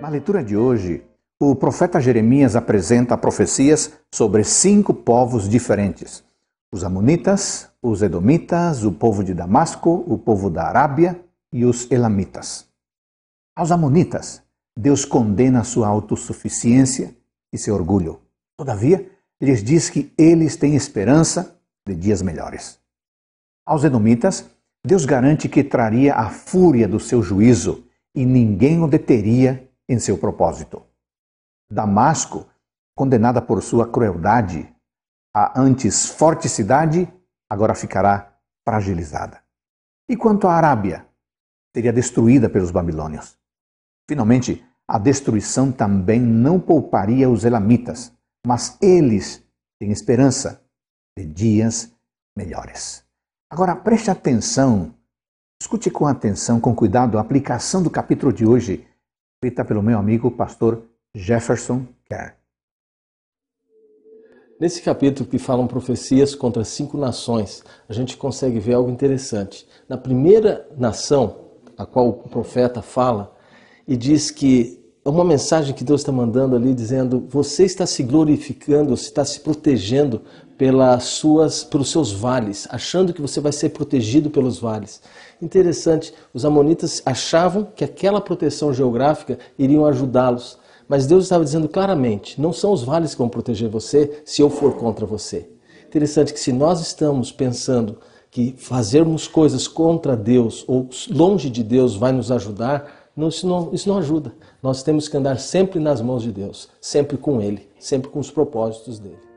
Na leitura de hoje, o profeta Jeremias apresenta profecias sobre cinco povos diferentes: os Amonitas, os Edomitas, o povo de Damasco, o povo da Arábia e os Elamitas. Aos Amonitas, Deus condena sua autossuficiência e seu orgulho. Todavia, lhes diz que eles têm esperança de dias melhores. Aos Edomitas, Deus garante que traria a fúria do seu juízo e ninguém o deteria em seu propósito. Damasco, condenada por sua crueldade, a antes forte cidade, agora ficará fragilizada. E quanto à Arábia? Seria destruída pelos babilônios. Finalmente, a destruição também não pouparia os elamitas, mas eles têm esperança de dias melhores. Agora preste atenção, escute com atenção, com cuidado, a aplicação do capítulo de hoje escrita pelo meu amigo pastor Jefferson Kerr. Nesse capítulo que falam profecias contra cinco nações, a gente consegue ver algo interessante. Na primeira nação, a qual o profeta fala, e diz que é uma mensagem que Deus está mandando ali, dizendo: você está se glorificando, você está se protegendo pelas suas, pelos seus vales, achando que você vai ser protegido pelos vales. Interessante, os amonitas achavam que aquela proteção geográfica iria ajudá-los, mas Deus estava dizendo claramente: não são os vales que vão proteger você se eu for contra você. Interessante que se nós estamos pensando que fazermos coisas contra Deus ou longe de Deus vai nos ajudar, não, isso, não, isso não ajuda. Nós temos que andar sempre nas mãos de Deus, sempre com Ele, sempre com os propósitos dele.